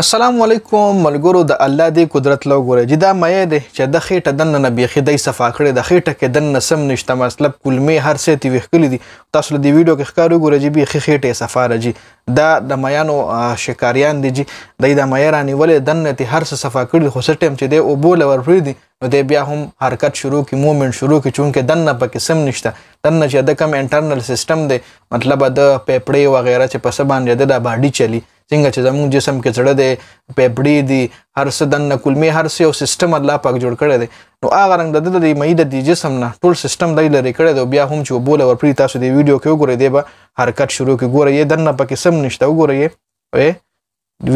السلام علیکم ملګرو د الله دی قدرت لو ګورې چې دا مې ده چې د خېټه دنه نه بیخي د صفا کړې د خېټه کې دنه سم نشته مطلب کلمې هر څه تی وښکلې دي تاسو د ویډیو کې ښکارو ګورې چې بیخي خېټه صفا راځي دا د میانو شکاریان دي چې د د میرانی ولې دنه تی هر څه صفا کړې خو سټم چې د او بول ور پرې دي نو دی بیا هم حرکت شروع کی موومېنټ شروع کی چونکه دنه پکې سم نشته دنه چې د کم انټرنل سیستم دی مطلب د پیپړې وغیرہ چې په سبان دی د باډي چلی څنګه چې زموږ جسم کې زړه دی پیپړی دی هر څه دنه کولمې هر څه یو سیستم الله پاک جوړ کړی دی نو هغه رنګ د د مېد دی جسم نه ټول سیستم دی لري کړی دی بیا هم چې بوله ورپری تاسو دی ویډیو کې وګورئ دی به حرکت شروع کې ګورئ یې دنه پکې سم نشته وګورئ یې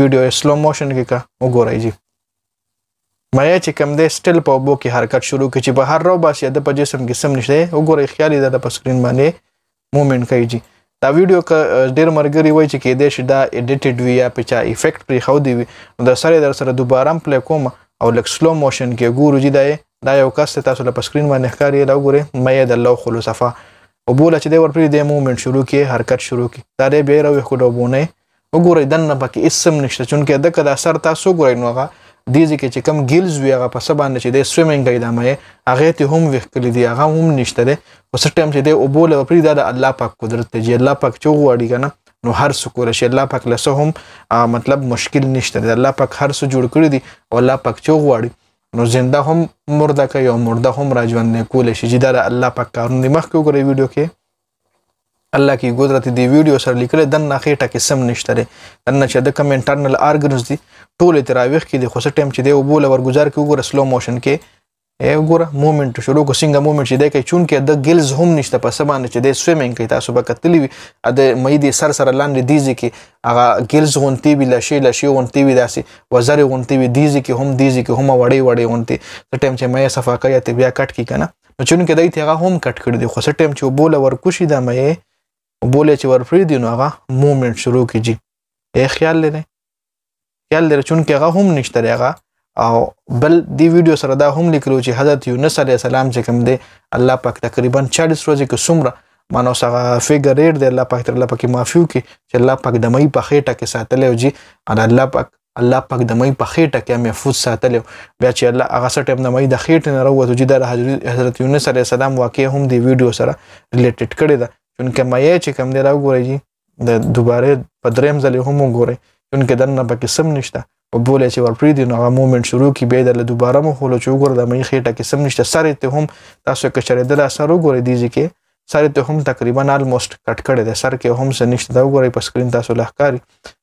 ویډیو سلو موشن کې کا وګورئ جی مې چې کم دی سټیل په بو کې حرکت شروع کې چې بهر راو باسي د په جسم کې سم نشته وګورئ خیالي ده د په سکرین باندې مومنټ کوي جی دا ویډیو که ډیر مرګري وای چې کې دې شي دا اډیټډ وی یا په چا افیکټ پری خو دی نو در سره در سره دوباره پلی کوم او لک سلو موشن کې ګورو جی دای دا یو کس ته تاسو په سکرین باندې ښکاری دا ګوره مې د لو خلصفه او بوله چې دی ورپری د موومېنټ شروع کې حرکت شروع کې دا دې بیره وي خو ډوبونه وګورئ دنه پکې اسم نشته چونکه دغه د اثر تاسو ګورئ نوغه دی ځکه چې کم ګیلز وی هغه په سبا نه چې د سویمینګ ایدامه هغه ته هم وکړي دی هغه هم نشته ده په سټیم چې د اوبول او پری دا د الله پاک قدرت ته چې الله پاک چوغ وړي کنه نو هر څه کول شي الله پاک لسه هم مطلب مشکل نشته ده الله پاک هر څه جوړ کړی دی او الله پاک چوغ وړي نو زنده هم مرده کوي او مرده هم راځوند کول شي چې دا الله پاک کارونه مخکې وګوري ویډیو کې الله کی قدرت دی ویډیو سره لیکل دن نه خېټه کې سم نشته ده دن چې د کم انټرنل ارګنز دي ټول تراویح کې د خوسه ټیم چې دی او بوله ورګزار کې وګوره سلو موشن کې ای وګوره مومنت شروع کو څنګه مومنت چې دی کې چون کې د ګلز هم نشته په سبا نه چې دی سویمینګ کې تاسو به کتلی وي د مې د سر سره لاندې دیږي کې هغه ګلز غونتی وی لشي لشي غونتی وی داسې وزر غونتی وی دیږي کې هم دیږي کې هم وړي وړي غونتی د ټیم چې مې صفه کوي ته بیا کټ کې کنه نو چون کې دی ته هغه هم کټ کړی دی خو څه ټیم چې بوله ورکوشي د مې بوله چې ورفری دی نو هغه مومنت شروع کیږي ای خیال لرئ خیال لري چون کې هغه هم نشته هغه او بل دی ویډیو سره دا هم لیکلو چې حضرت یونس علی السلام چې کوم دی الله پاک تقریبا 40 ورځې کې څومره مانو څنګه فیګر ریډ دی الله پاک تر الله پاک معافیو کې چې الله پاک د مې په خېټه کې ساتلی او جی ان الله پاک الله پاک د مې په خېټه کې محفوظ ساتلی بیا چې الله هغه سټ ټیم د مې د خېټې نه راوته چې د حضرت یونس علی السلام واقع هم دی ویډیو سره ریلیټډ کړی دا چونکه مې چې کوم دی راوګورې جی د دوباره په دریم ځل هم وګورئ چونکه دنه پکې سم نشته په بوله چې ور پریدي نو هغه مومنټ شروع کی بیا د دوباره مو خولو چې وګوره د مې خېټه کې سم نشته سره ته هم تاسو که چرې د سر وګورئ دیږي کې سره ته هم تقریبا الموست کټ کړي د سر کې هم څه نشته دا وګورئ په سکرین تاسو لهکاری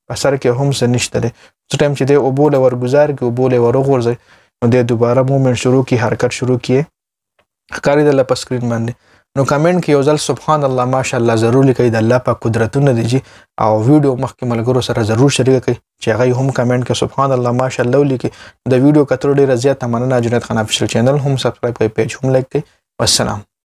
په سر کې هم څه نشته ده څه ټیم چې دی او بوله ورګزار کې او بوله ورغورځي نو د دوباره مومنټ شروع کی حرکت شروع کیه ښکاری د لپاره سکرین باندې نو کمنټ کې یو ځل سبحان الله ماشاءالله ضرور لیکئ د الله په قدرتونه دي چې او ویډیو مخکې ملګرو سره ضرور شریک کړئ چې هغه هم کمنټ کې سبحان الله ماشاءالله لیکي د ویډیو کتر ډیر زیات مننه جنید خان افیشل چینل هم سبسکرایب کړئ پیج هم لایک کړئ والسلام